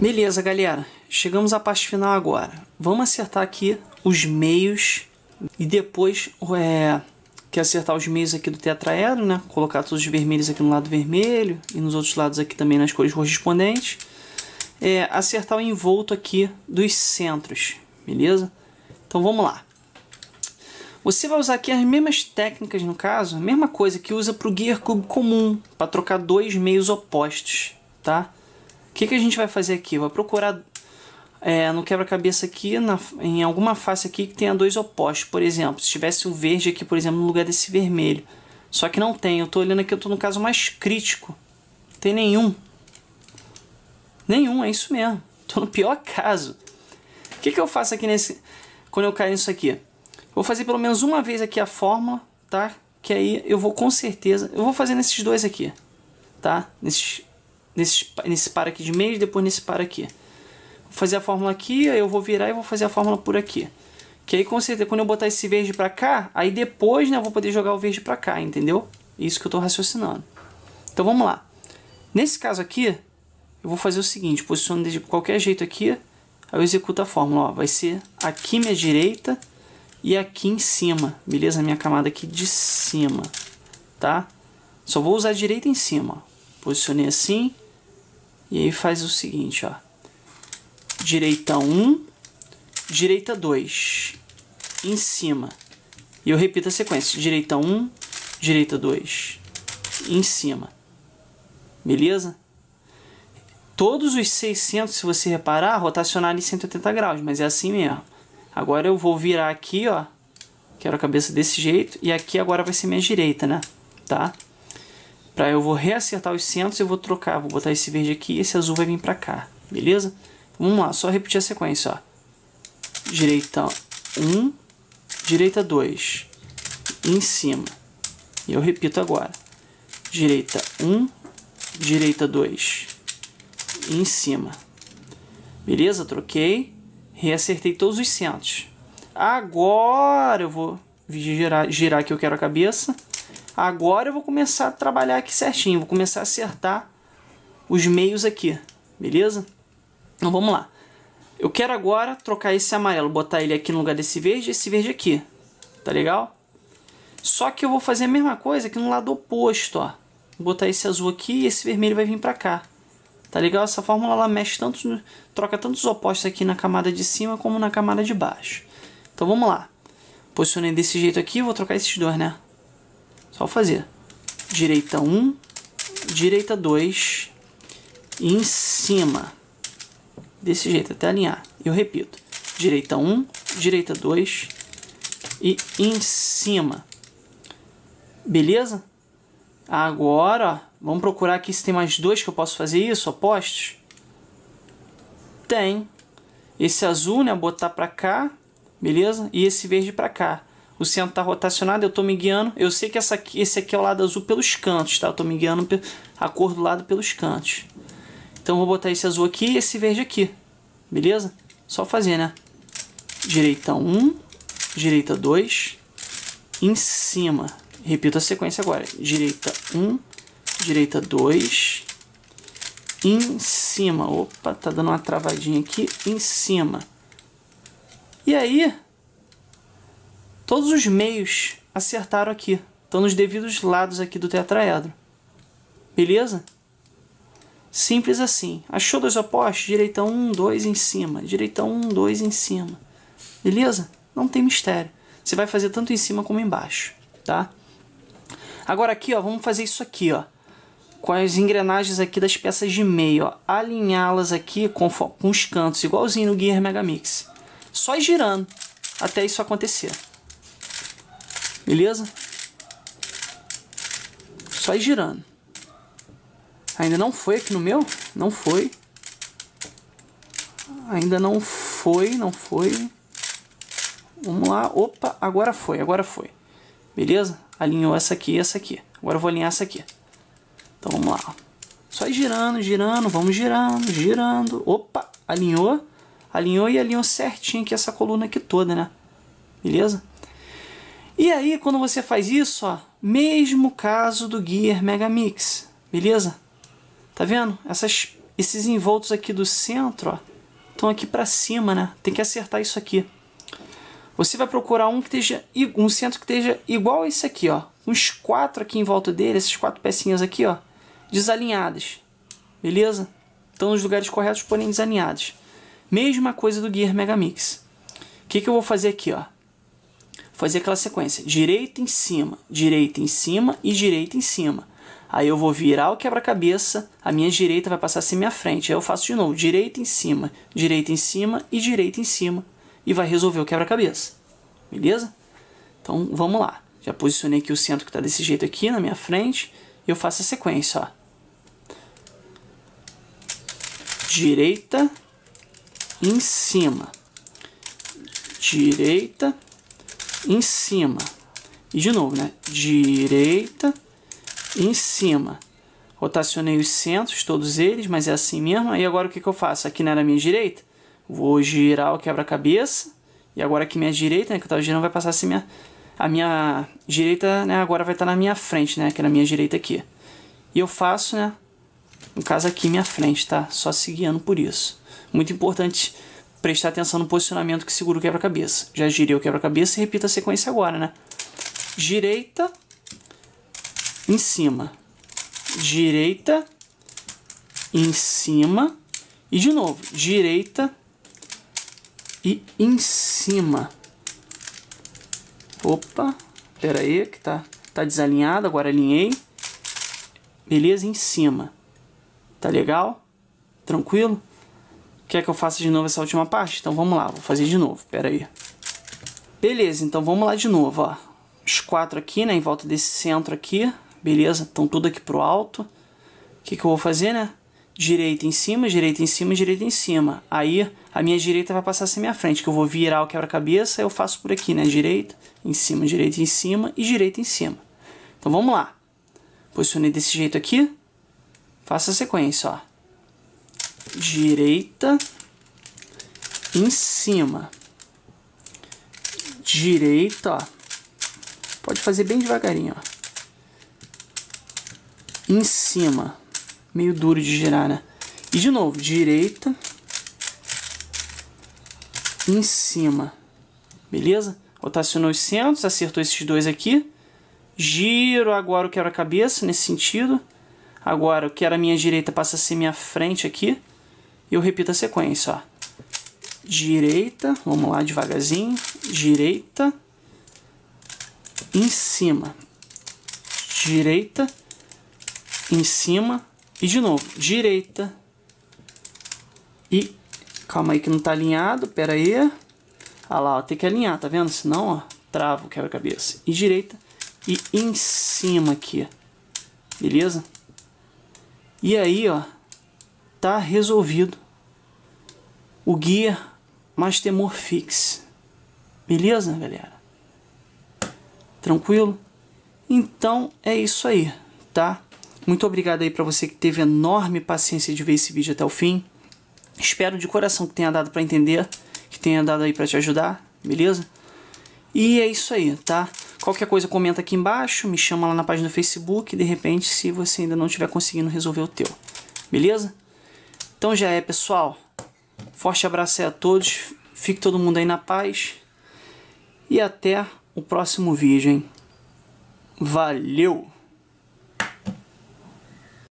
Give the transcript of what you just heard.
Beleza, galera. Chegamos à parte final agora. Vamos acertar aqui os meios e depois é, que acertar os meios aqui do tetraedro, né? Colocar todos os vermelhos aqui no lado vermelho e nos outros lados aqui também nas cores correspondentes. É, acertar o envolto aqui dos centros, beleza? Então vamos lá. Você vai usar aqui as mesmas técnicas, no caso, a mesma coisa que usa para o Gear Cube comum, para trocar dois meios opostos, tá? que, que a gente vai fazer aqui? Vai procurar é, no quebra-cabeça aqui, na, em alguma face aqui que tenha dois opostos, por exemplo. Se tivesse o verde aqui, por exemplo, no lugar desse vermelho. Só que não tem. Eu estou olhando aqui, eu estou no caso mais crítico. Não tem nenhum. Nenhum, é isso mesmo. Estou no pior caso. O que, que eu faço aqui nesse... Quando eu cair nisso aqui? Vou fazer pelo menos uma vez aqui a fórmula, tá? Que aí eu vou com certeza... Eu vou fazer nesses dois aqui, tá? Nesses nesse, nesse par aqui de meios, depois nesse par aqui. Vou fazer a fórmula aqui, aí eu vou virar e vou fazer a fórmula por aqui. Que aí, com certeza, quando eu botar esse verde pra cá, aí depois, né, eu vou poder jogar o verde pra cá, entendeu? Isso que eu tô raciocinando. Então, vamos lá. Nesse caso aqui, eu vou fazer o seguinte, posiciono de qualquer jeito aqui, aí eu executo a fórmula, ó, vai ser aqui minha direita e aqui em cima, beleza? Minha camada aqui de cima, tá? Só vou usar a direita em cima, ó. Posicionei assim. E aí faz o seguinte, ó. Direita 1, direita 2. Em cima. E eu repito a sequência. Direita 1, direita 2. Em cima. Beleza? Todos os 600, se você reparar, rotacionar em 180 graus, mas é assim mesmo. Agora eu vou virar aqui, ó. Quero a cabeça desse jeito. E aqui agora vai ser minha direita, né? Tá? Pra, eu vou reacertar os centros, eu vou trocar, vou botar esse verde aqui e esse azul vai vir pra cá, beleza? Vamos lá, só repetir a sequência, ó. Direita 1, direita 2, em cima. E eu repito agora. Direita 1, direita 2, em cima. Beleza? Troquei, reacertei todos os centros. Agora eu vou girar, girar que eu quero a cabeça Agora eu vou começar a trabalhar aqui certinho, vou começar a acertar os meios aqui, beleza? Então vamos lá. Eu quero agora trocar esse amarelo, botar ele aqui no lugar desse verde e esse verde aqui, tá legal? Só que eu vou fazer a mesma coisa aqui no lado oposto, ó. Vou botar esse azul aqui e esse vermelho vai vir pra cá. Tá legal? Essa fórmula ela mexe tantos, troca tantos opostos aqui na camada de cima como na camada de baixo. Então vamos lá. Posicionei desse jeito aqui, vou trocar esses dois, né? Só fazer. Direita 1, direita 2 e em cima. Desse jeito, até alinhar. Eu repito. Direita 1, direita 2 e em cima. Beleza? Agora, ó, vamos procurar aqui se tem mais dois que eu posso fazer isso, opostos. Tem. Esse azul, né, botar pra cá, beleza? E esse verde pra cá o centro está rotacionado, eu estou me guiando. Eu sei que essa aqui, esse aqui é o lado azul pelos cantos, tá? Eu estou me guiando a cor do lado pelos cantos. Então vou botar esse azul aqui e esse verde aqui, beleza? Só fazer, né? Direita 1, direita 2, em cima. Repito a sequência agora. Direita 1, direita 2, em cima. Opa, tá dando uma travadinha aqui, em cima. E aí, Todos os meios acertaram aqui. Estão nos devidos lados aqui do tetraedro. Beleza? Simples assim. Achou dois opostos? Direita 1, um, 2 em cima. Direita 1, um, 2 em cima. Beleza? Não tem mistério. Você vai fazer tanto em cima como embaixo, tá? Agora aqui, ó, vamos fazer isso aqui, ó. Com as engrenagens aqui das peças de meio, ó. Alinhá-las aqui com, com os cantos, igualzinho no Gear Megamix. Só girando até isso acontecer. Beleza? Só ir girando. Ainda não foi aqui no meu? Não foi. Ainda não foi, não foi. Vamos lá. Opa, agora foi, agora foi. Beleza? Alinhou essa aqui e essa aqui. Agora eu vou alinhar essa aqui. Então vamos lá. Só ir girando, girando, vamos girando, girando. Opa, alinhou. Alinhou e alinhou certinho aqui essa coluna aqui toda, né? Beleza? E aí, quando você faz isso, ó, mesmo caso do Gear Megamix, beleza? Tá vendo? Essas, esses envoltos aqui do centro, ó, estão aqui para cima, né? Tem que acertar isso aqui. Você vai procurar um que esteja um centro que esteja igual a esse aqui, ó. Uns quatro aqui em volta dele, essas quatro pecinhas aqui, ó, desalinhadas. Beleza? Estão nos lugares corretos, porém desalinhadas. Mesma coisa do Gear Megamix. O que, que eu vou fazer aqui, ó? fazer aquela sequência, direita em cima, direita em cima e direita em cima. Aí eu vou virar o quebra-cabeça, a minha direita vai passar assim minha frente. Aí eu faço de novo, direita em cima, direita em cima e direita em cima. E vai resolver o quebra-cabeça. Beleza? Então vamos lá. Já posicionei aqui o centro que está desse jeito aqui na minha frente. E eu faço a sequência, ó. Direita em cima. Direita em cima. E de novo, né? Direita, em cima. Rotacionei os centros, todos eles, mas é assim mesmo. E agora o que, que eu faço? Aqui na minha direita? Vou girar o quebra-cabeça. E agora aqui minha direita, né, que eu estava girando, vai passar assim minha... A minha direita, né, agora vai estar tá na minha frente, né? Que é na minha direita aqui. E eu faço, né? No caso aqui, minha frente, tá? Só se guiando por isso. Muito importante prestar atenção no posicionamento que segura o quebra-cabeça. Já girei o quebra-cabeça e repito a sequência agora, né? Direita, em cima. Direita, em cima. E de novo, direita e em cima. Opa, pera aí que tá, tá desalinhado, agora alinhei. Beleza, em cima. Tá legal? Tranquilo? quer que eu faça de novo essa última parte? Então vamos lá, vou fazer de novo, pera aí. Beleza, então vamos lá de novo, ó. Os quatro aqui, né, em volta desse centro aqui, beleza? Estão tudo aqui pro alto. O que, que eu vou fazer, né? Direita em cima, direita em cima, direita em cima. Aí a minha direita vai passar sem minha frente, que eu vou virar o quebra-cabeça, eu faço por aqui, né? Direita em cima, direita em cima e direita em cima. Então vamos lá. Posicionei desse jeito aqui. Faça a sequência, ó direita em cima. Direita, ó. Pode fazer bem devagarinho, ó. Em cima. Meio duro de girar, né? E de novo, direita em cima. Beleza? Rotacionou os centros, acertou esses dois aqui. Giro agora o a cabeça nesse sentido. Agora o que era minha direita passa a ser minha frente aqui. E eu repito a sequência, ó. Direita, vamos lá devagarzinho, direita, em cima, direita, em cima, e de novo, direita, e calma aí que não tá alinhado, pera aí, ah lá, ó, tem que alinhar, tá vendo? Senão, ó, trava o quebra-cabeça, e direita, e em cima aqui, beleza? E aí, ó, está resolvido o guia mais temor fixe Beleza, galera? Tranquilo? Então é isso aí, tá? Muito obrigado aí para você que teve enorme paciência de ver esse vídeo até o fim. Espero de coração que tenha dado para entender, que tenha dado aí para te ajudar, beleza? E é isso aí, tá? Qualquer coisa comenta aqui embaixo, me chama lá na página do Facebook, de repente, se você ainda não estiver conseguindo resolver o teu. Beleza? Então já é, pessoal. Forte abraço aí a todos. Fique todo mundo aí na paz. E até o próximo vídeo, hein? Valeu!